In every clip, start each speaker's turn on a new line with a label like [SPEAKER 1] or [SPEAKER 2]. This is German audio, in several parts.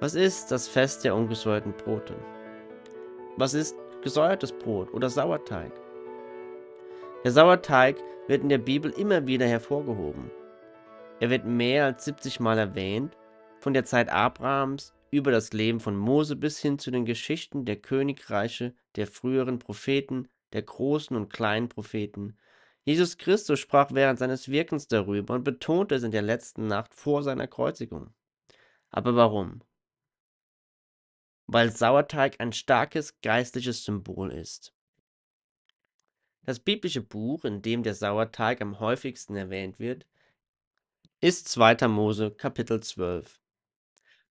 [SPEAKER 1] Was ist das Fest der ungesäuerten Brote? Was ist gesäuertes Brot oder Sauerteig? Der Sauerteig wird in der Bibel immer wieder hervorgehoben. Er wird mehr als 70 Mal erwähnt, von der Zeit Abrahams über das Leben von Mose bis hin zu den Geschichten der Königreiche, der früheren Propheten, der großen und kleinen Propheten. Jesus Christus sprach während seines Wirkens darüber und betonte es in der letzten Nacht vor seiner Kreuzigung. Aber warum? weil Sauerteig ein starkes geistliches Symbol ist. Das biblische Buch, in dem der Sauerteig am häufigsten erwähnt wird, ist 2. Mose Kapitel 12.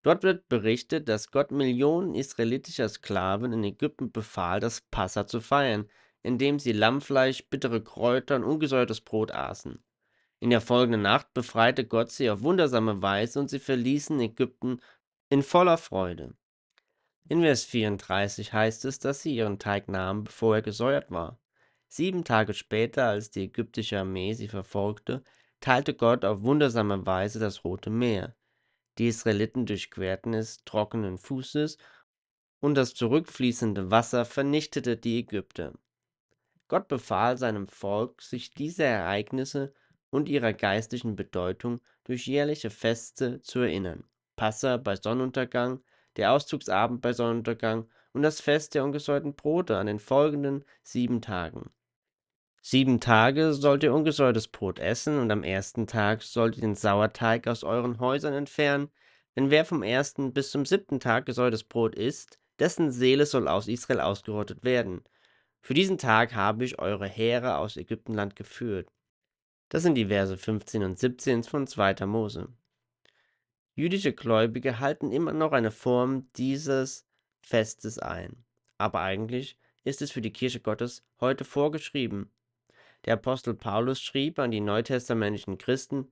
[SPEAKER 1] Dort wird berichtet, dass Gott Millionen israelitischer Sklaven in Ägypten befahl, das Passa zu feiern, indem sie Lammfleisch, bittere Kräuter und ungesäuertes Brot aßen. In der folgenden Nacht befreite Gott sie auf wundersame Weise und sie verließen Ägypten in voller Freude. In Vers 34 heißt es, dass sie ihren Teig nahmen, bevor er gesäuert war. Sieben Tage später, als die ägyptische Armee sie verfolgte, teilte Gott auf wundersame Weise das Rote Meer. Die Israeliten durchquerten es trockenen Fußes und das zurückfließende Wasser vernichtete die Ägypter. Gott befahl seinem Volk, sich diese Ereignisse und ihrer geistlichen Bedeutung durch jährliche Feste zu erinnern. Passa bei Sonnenuntergang, der Auszugsabend bei Sonnenuntergang und das Fest der ungesäuerten Brote an den folgenden sieben Tagen. Sieben Tage sollt ihr ungesäuertes Brot essen und am ersten Tag sollt ihr den Sauerteig aus euren Häusern entfernen, denn wer vom ersten bis zum siebten Tag gesäuertes Brot isst, dessen Seele soll aus Israel ausgerottet werden. Für diesen Tag habe ich eure Heere aus Ägyptenland geführt. Das sind die Verse 15 und 17 von 2. Mose. Jüdische Gläubige halten immer noch eine Form dieses Festes ein, aber eigentlich ist es für die Kirche Gottes heute vorgeschrieben. Der Apostel Paulus schrieb an die neutestamentlichen Christen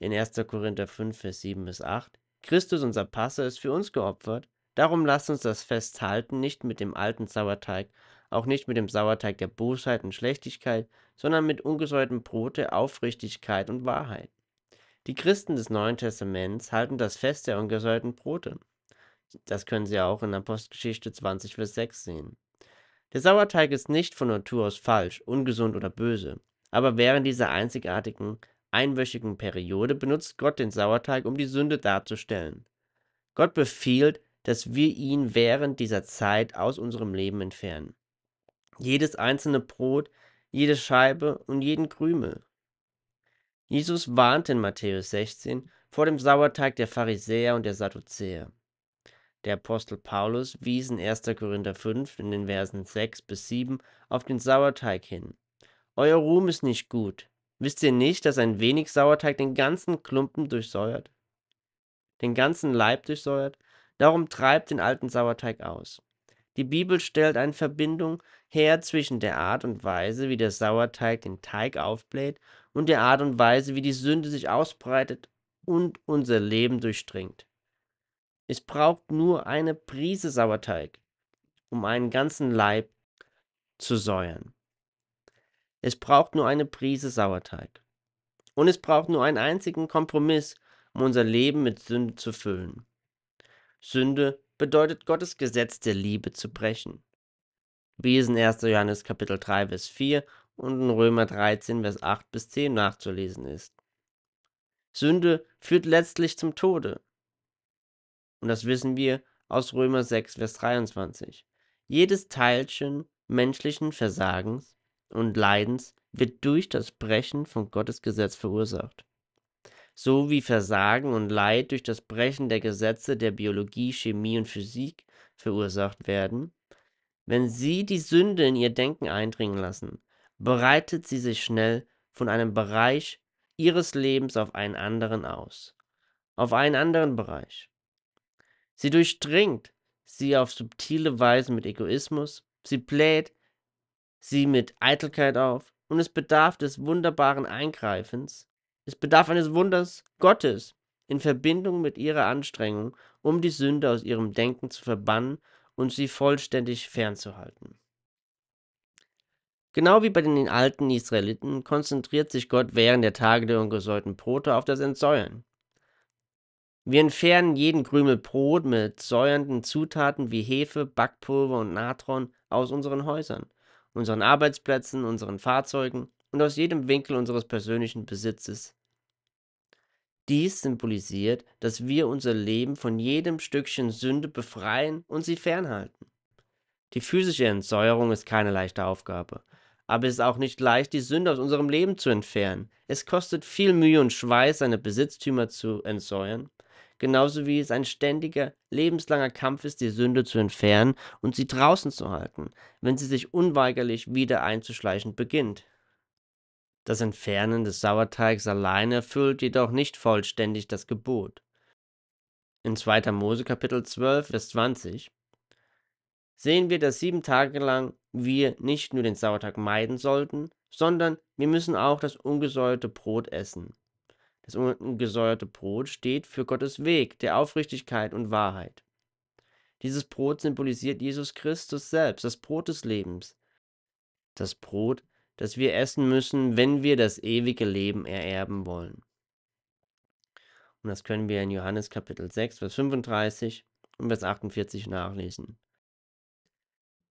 [SPEAKER 1] in 1. Korinther 5, Vers 7 bis 8, Christus unser Passe ist für uns geopfert, darum lasst uns das Fest halten, nicht mit dem alten Sauerteig, auch nicht mit dem Sauerteig der Bosheit und Schlechtigkeit, sondern mit ungesäuertem Brote, Aufrichtigkeit und Wahrheit. Die Christen des Neuen Testaments halten das Fest der ungesäuerten Brote. Das können Sie auch in Apostelgeschichte 20, Vers 6 sehen. Der Sauerteig ist nicht von Natur aus falsch, ungesund oder böse, aber während dieser einzigartigen, einwöchigen Periode benutzt Gott den Sauerteig, um die Sünde darzustellen. Gott befiehlt, dass wir ihn während dieser Zeit aus unserem Leben entfernen. Jedes einzelne Brot, jede Scheibe und jeden Krümel, Jesus warnt in Matthäus 16 vor dem Sauerteig der Pharisäer und der Sadduzäer. Der Apostel Paulus wies in 1. Korinther 5 in den Versen 6 bis 7 auf den Sauerteig hin. Euer Ruhm ist nicht gut. Wisst ihr nicht, dass ein wenig Sauerteig den ganzen Klumpen durchsäuert? Den ganzen Leib durchsäuert? Darum treibt den alten Sauerteig aus. Die Bibel stellt eine Verbindung her zwischen der Art und Weise, wie der Sauerteig den Teig aufbläht und der Art und Weise, wie die Sünde sich ausbreitet und unser Leben durchdringt. Es braucht nur eine Prise Sauerteig, um einen ganzen Leib zu säuern. Es braucht nur eine Prise Sauerteig. Und es braucht nur einen einzigen Kompromiss, um unser Leben mit Sünde zu füllen. Sünde bedeutet Gottes Gesetz der Liebe zu brechen. Wie es in 1. Johannes Kapitel 3 Vers 4 und in Römer 13, Vers 8 bis 10 nachzulesen ist. Sünde führt letztlich zum Tode. Und das wissen wir aus Römer 6, Vers 23. Jedes Teilchen menschlichen Versagens und Leidens wird durch das Brechen von Gottes Gesetz verursacht. So wie Versagen und Leid durch das Brechen der Gesetze der Biologie, Chemie und Physik verursacht werden, wenn sie die Sünde in ihr Denken eindringen lassen, bereitet sie sich schnell von einem Bereich ihres Lebens auf einen anderen aus, auf einen anderen Bereich. Sie durchdringt sie auf subtile Weise mit Egoismus, sie bläht sie mit Eitelkeit auf und es bedarf des wunderbaren Eingreifens, es bedarf eines Wunders Gottes in Verbindung mit ihrer Anstrengung, um die Sünde aus ihrem Denken zu verbannen und sie vollständig fernzuhalten. Genau wie bei den alten Israeliten konzentriert sich Gott während der Tage der ungesäuerten Brote auf das Entsäuern. Wir entfernen jeden Krümel Brot mit säuernden Zutaten wie Hefe, Backpulver und Natron aus unseren Häusern, unseren Arbeitsplätzen, unseren Fahrzeugen und aus jedem Winkel unseres persönlichen Besitzes. Dies symbolisiert, dass wir unser Leben von jedem Stückchen Sünde befreien und sie fernhalten. Die physische Entsäuerung ist keine leichte Aufgabe, aber es ist auch nicht leicht, die Sünde aus unserem Leben zu entfernen. Es kostet viel Mühe und Schweiß, seine Besitztümer zu entsäuern, genauso wie es ein ständiger, lebenslanger Kampf ist, die Sünde zu entfernen und sie draußen zu halten, wenn sie sich unweigerlich wieder einzuschleichen beginnt. Das Entfernen des Sauerteigs allein erfüllt jedoch nicht vollständig das Gebot. In 2. Mose Kapitel 12, Vers 20 sehen wir, dass sieben Tage lang wir nicht nur den Sauertag meiden sollten, sondern wir müssen auch das ungesäuerte Brot essen. Das ungesäuerte Brot steht für Gottes Weg der Aufrichtigkeit und Wahrheit. Dieses Brot symbolisiert Jesus Christus selbst, das Brot des Lebens. Das Brot, das wir essen müssen, wenn wir das ewige Leben ererben wollen. Und das können wir in Johannes Kapitel 6, Vers 35 und Vers 48 nachlesen.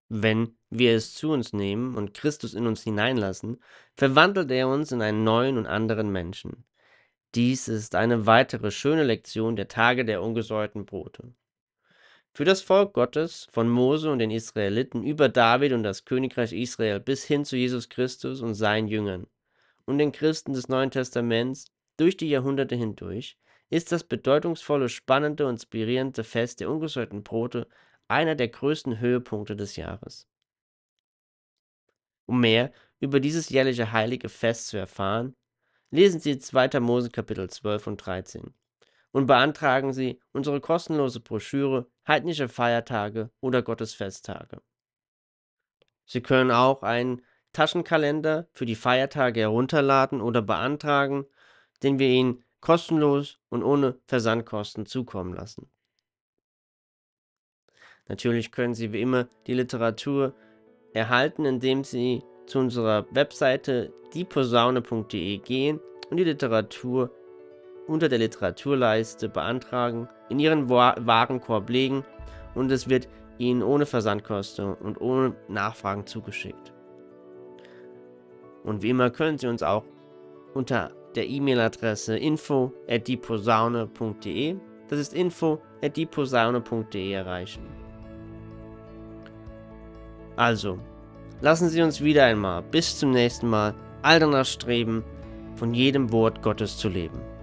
[SPEAKER 1] Wenn wir es zu uns nehmen und Christus in uns hineinlassen, verwandelt er uns in einen neuen und anderen Menschen. Dies ist eine weitere schöne Lektion der Tage der ungesäuerten Brote. Für das Volk Gottes, von Mose und den Israeliten über David und das Königreich Israel bis hin zu Jesus Christus und seinen Jüngern und den Christen des Neuen Testaments durch die Jahrhunderte hindurch, ist das bedeutungsvolle, spannende und inspirierende Fest der ungesäuerten Brote einer der größten Höhepunkte des Jahres. Um mehr über dieses jährliche heilige Fest zu erfahren, lesen Sie 2. Mose Kapitel 12 und 13 und beantragen Sie unsere kostenlose Broschüre Heidnische Feiertage oder Gottesfesttage. Sie können auch einen Taschenkalender für die Feiertage herunterladen oder beantragen, den wir Ihnen kostenlos und ohne Versandkosten zukommen lassen. Natürlich können Sie wie immer die Literatur erhalten, indem Sie zu unserer Webseite dieposaune.de gehen und die Literatur unter der Literaturleiste beantragen, in Ihren Warenkorb legen und es wird Ihnen ohne Versandkosten und ohne Nachfragen zugeschickt. Und wie immer können Sie uns auch unter der E-Mail-Adresse info@dieposaune.de, das ist info@dieposaune.de erreichen. Also, lassen Sie uns wieder einmal bis zum nächsten Mal all danach streben, von jedem Wort Gottes zu leben.